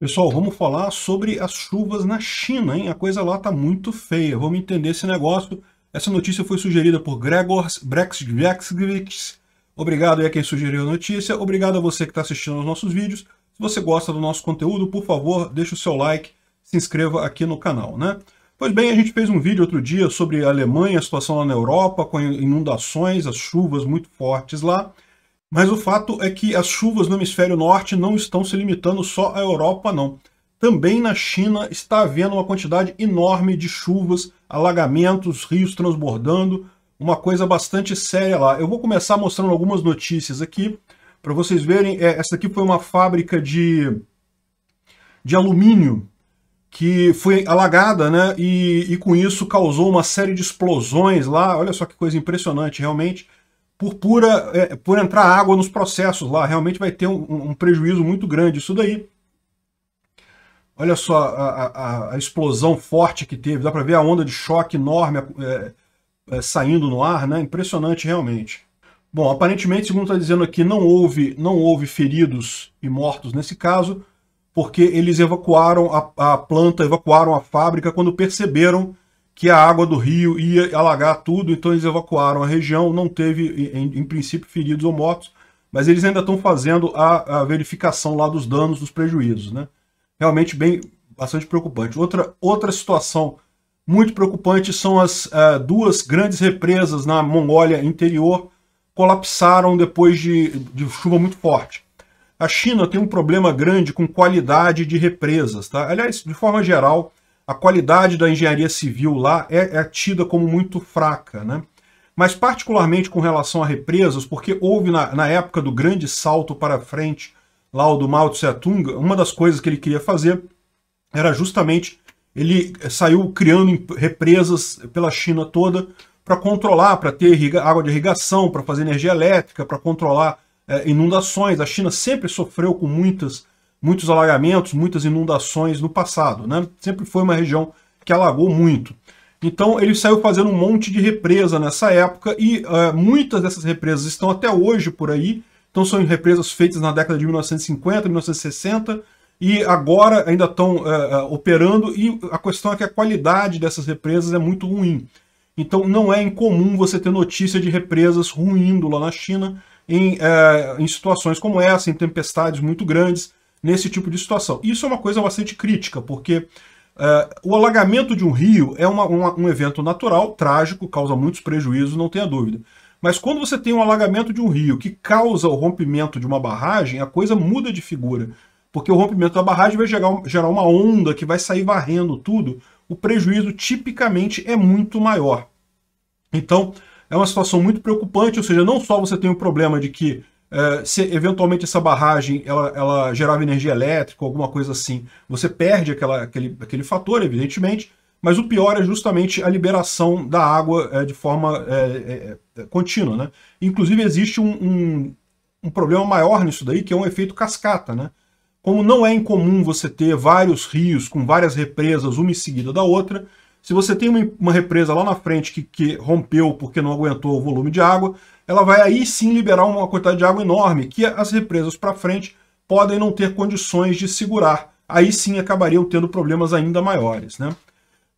Pessoal, vamos falar sobre as chuvas na China, hein? A coisa lá tá muito feia. Vamos entender esse negócio. Essa notícia foi sugerida por Gregor Brexvics. Obrigado aí a quem sugeriu a notícia. Obrigado a você que está assistindo aos nossos vídeos. Se você gosta do nosso conteúdo, por favor, deixe o seu like, se inscreva aqui no canal, né? Pois bem, a gente fez um vídeo outro dia sobre a Alemanha, a situação lá na Europa, com inundações, as chuvas muito fortes lá. Mas o fato é que as chuvas no hemisfério norte não estão se limitando só à Europa, não. Também na China está havendo uma quantidade enorme de chuvas, alagamentos, rios transbordando, uma coisa bastante séria lá. Eu vou começar mostrando algumas notícias aqui, para vocês verem. É, essa aqui foi uma fábrica de, de alumínio que foi alagada, né? E, e com isso causou uma série de explosões lá. Olha só que coisa impressionante, realmente por pura é, por entrar água nos processos lá. Realmente vai ter um, um prejuízo muito grande isso daí. Olha só a, a, a explosão forte que teve. Dá para ver a onda de choque enorme é, é, saindo no ar, né? Impressionante realmente. Bom, aparentemente, segundo está dizendo aqui, não houve, não houve feridos e mortos nesse caso, porque eles evacuaram a, a planta, evacuaram a fábrica quando perceberam que a água do rio ia alagar tudo, então eles evacuaram a região, não teve, em, em princípio, feridos ou mortos, mas eles ainda estão fazendo a, a, verificação lá dos danos, dos prejuízos, né? Realmente bem, bastante preocupante. Outra, outra situação muito preocupante são as uh, duas grandes represas na Mongólia interior colapsaram depois de, de chuva muito forte. A China tem um problema grande com qualidade de represas, tá? Aliás, de forma geral, a qualidade da engenharia civil lá é, é tida como muito fraca, né? Mas particularmente com relação a represas, porque houve na, na época do grande salto para frente lá o do Mao Tse Tung, uma das coisas que ele queria fazer era justamente ele saiu criando represas pela China toda para controlar, para ter água de irrigação, para fazer energia elétrica, para controlar é, inundações. A China sempre sofreu com muitas muitos alagamentos, muitas inundações no passado, né? Sempre foi uma região que alagou muito. Então ele saiu fazendo um monte de represa nessa época e uh, muitas dessas represas estão até hoje por aí. Então são represas feitas na década de 1950, 1960 e agora ainda estão uh, operando e a questão é que a qualidade dessas represas é muito ruim. Então não é incomum você ter notícia de represas ruindo lá na China em, uh, em situações como essa, em tempestades muito grandes nesse tipo de situação. Isso é uma coisa bastante crítica, porque Uh, o alagamento de um rio é uma, uma, um evento natural, trágico, causa muitos prejuízos, não tenha dúvida. Mas quando você tem um alagamento de um rio que causa o rompimento de uma barragem, a coisa muda de figura. Porque o rompimento da barragem vai gerar, gerar uma onda que vai sair varrendo tudo. O prejuízo tipicamente é muito maior. Então, é uma situação muito preocupante, ou seja, não só você tem o problema de que é, se eventualmente essa barragem ela, ela gerava energia elétrica, alguma coisa assim, você perde aquela, aquele, aquele fator, evidentemente, mas o pior é justamente a liberação da água é, de forma é, é, é, contínua. Né? Inclusive, existe um, um, um, problema maior nisso daí, que é um efeito cascata. Né? Como não é incomum você ter vários rios com várias represas, uma em seguida da outra, se você tem uma, uma represa lá na frente que, que rompeu porque não aguentou o volume de água, ela vai aí sim liberar uma quantidade de água enorme, que as represas para frente podem não ter condições de segurar. Aí sim acabariam tendo problemas ainda maiores. Né?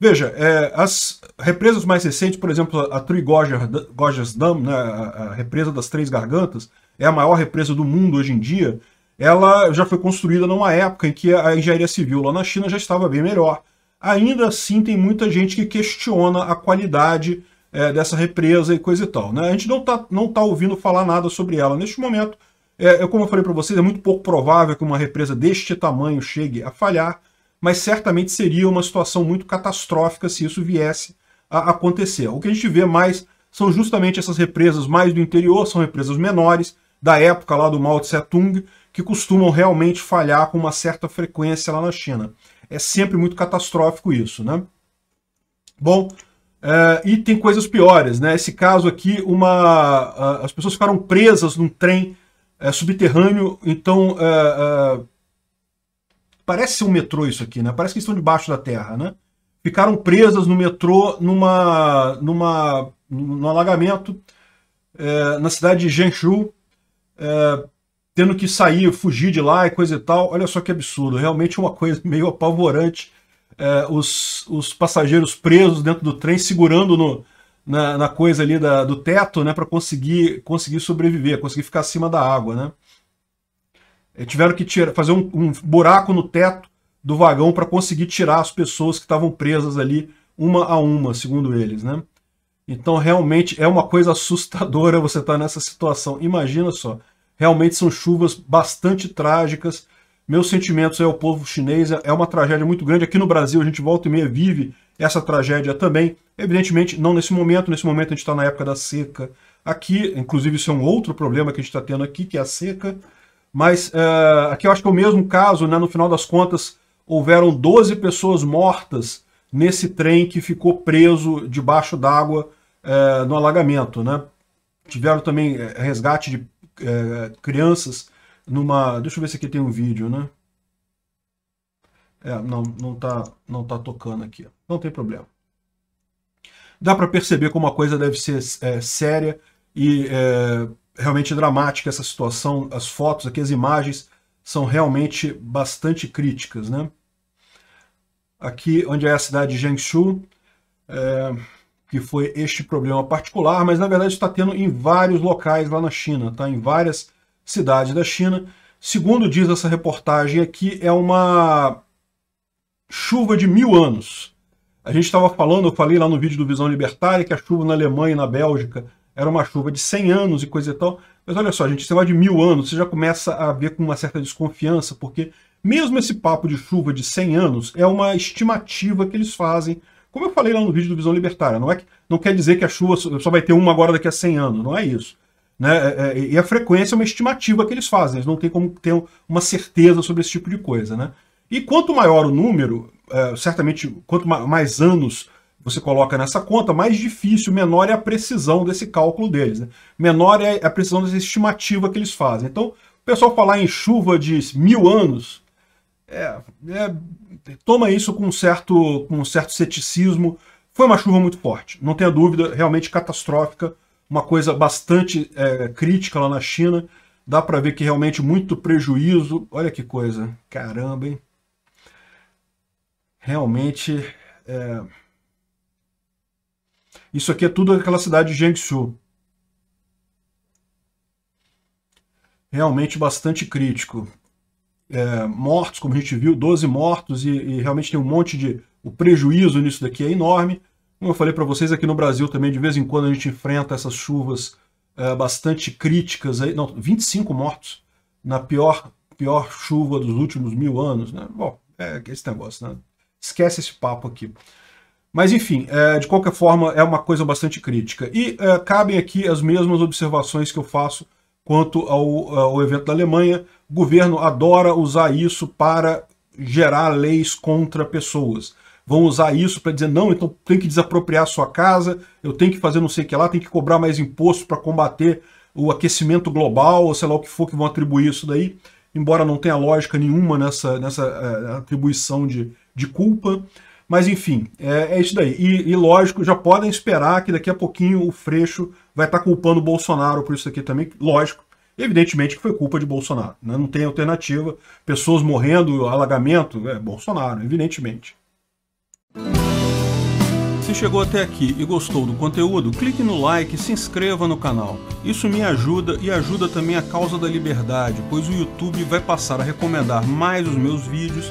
Veja, é, as represas mais recentes, por exemplo, a Three Gorges, Dam, né, a, represa das Três Gargantas, é a maior represa do mundo hoje em dia, ela já foi construída numa época em que a engenharia civil lá na China já estava bem melhor ainda assim tem muita gente que questiona a qualidade é, dessa represa e coisa e tal. Né? A gente não está não tá ouvindo falar nada sobre ela neste momento. É, como eu falei para vocês, é muito pouco provável que uma represa deste tamanho chegue a falhar, mas certamente seria uma situação muito catastrófica se isso viesse a acontecer. O que a gente vê mais são justamente essas represas mais do interior, são represas menores, da época lá do Mao Tse-Tung, que costumam realmente falhar com uma certa frequência lá na China. É sempre muito catastrófico isso, né? Bom, é, e tem coisas piores, né? Esse caso aqui, uma, as pessoas ficaram presas num trem é, subterrâneo, então é, é, parece ser um metrô isso aqui, né? Parece que estão debaixo da terra, né? Ficaram presas no metrô numa, numa, num alagamento na cidade de Jiangsu, tendo que sair, fugir de lá e coisa e tal. Olha só que absurdo, realmente uma coisa meio apavorante. É, os, os passageiros presos dentro do trem, segurando no, na, na coisa ali da, do teto, né, para conseguir, conseguir sobreviver, conseguir ficar acima da água, né? É, tiveram que tirar, fazer um, um buraco no teto do vagão para conseguir tirar as pessoas que estavam presas ali, uma a uma, segundo eles, né? Então, realmente é uma coisa assustadora você estar tá nessa situação. Imagina só. Realmente são chuvas bastante trágicas. Meus sentimentos é o povo chinês, é, é uma tragédia muito grande. Aqui no Brasil, a gente volta e meia vive essa tragédia também. Evidentemente, não nesse momento, nesse momento a gente está na época da seca. Aqui, inclusive, isso é um outro problema que a gente está tendo aqui, que é a seca. Mas uh, aqui eu acho que é o mesmo caso, né? no final das contas, houveram 12 pessoas mortas nesse trem que ficou preso debaixo d'água uh, no alagamento. Né? Tiveram também resgate de é, crianças numa... Deixa eu ver se aqui tem um vídeo, né? É, não, não tá, não tá tocando aqui. Não tem problema. Dá para perceber como a coisa deve ser é, séria e é, realmente dramática essa situação. As fotos aqui, as imagens são realmente bastante críticas, né? Aqui onde é a cidade de Jiangsu, é, que foi este problema particular, mas na verdade está tendo em vários locais lá na China, tá? em várias cidades da China. Segundo diz essa reportagem aqui, é uma chuva de mil anos. A gente estava falando, eu falei lá no vídeo do Visão Libertária, que a chuva na Alemanha e na Bélgica era uma chuva de 100 anos e coisa e tal. Mas olha só, gente, você vai de mil anos, você já começa a ver com uma certa desconfiança, porque mesmo esse papo de chuva de 100 anos é uma estimativa que eles fazem como eu falei lá no vídeo do Visão Libertária, não, é que, não quer dizer que a chuva só vai ter uma agora daqui a 100 anos, não é isso. Né? É, é, e a frequência é uma estimativa que eles fazem, eles não têm como ter uma certeza sobre esse tipo de coisa. Né? E quanto maior o número, é, certamente quanto mais anos você coloca nessa conta, mais difícil, menor é a precisão desse cálculo deles. Né? Menor é a precisão dessa estimativa que eles fazem. Então, o pessoal falar em chuva de mil anos, é, é, toma isso com um, certo, com um certo ceticismo. Foi uma chuva muito forte, não tenha dúvida, realmente catastrófica, uma coisa bastante é, crítica lá na China. Dá para ver que realmente muito prejuízo. Olha que coisa, caramba, hein? Realmente, é... isso aqui é tudo aquela cidade de Jiangsu. Realmente bastante crítico é, mortos, como a gente viu, 12 mortos, e, e, realmente tem um monte de. O prejuízo nisso daqui é enorme. Como eu falei para vocês, aqui no Brasil também, de vez em quando, a gente enfrenta essas chuvas é, bastante críticas. Aí, não, 25 mortos na pior, pior chuva dos últimos mil anos. Né? Bom, é esse negócio, né? Esquece esse papo aqui. Mas enfim, é, de qualquer forma, é uma coisa bastante crítica. E é, cabem aqui as mesmas observações que eu faço quanto ao, eh, ao evento da Alemanha. O governo adora usar isso para gerar leis contra pessoas. Vão usar isso para dizer, não, então tem que desapropriar sua casa, eu tenho que fazer não sei o que lá, tem que cobrar mais imposto para combater o aquecimento global, ou sei lá o que for que vão atribuir isso daí, embora não tenha lógica nenhuma nessa, nessa uh, atribuição de, de culpa. Mas enfim, é, é isso daí. E, e, lógico, já podem esperar que daqui a pouquinho o Freixo vai estar tá culpando o Bolsonaro por isso aqui também. Lógico, evidentemente que foi culpa de Bolsonaro. Né? Não tem alternativa. Pessoas morrendo, alagamento, é Bolsonaro, evidentemente. Se chegou até aqui e gostou do conteúdo, clique no like e se inscreva no canal. Isso me ajuda e ajuda também a causa da liberdade, pois o YouTube vai passar a recomendar mais os meus vídeos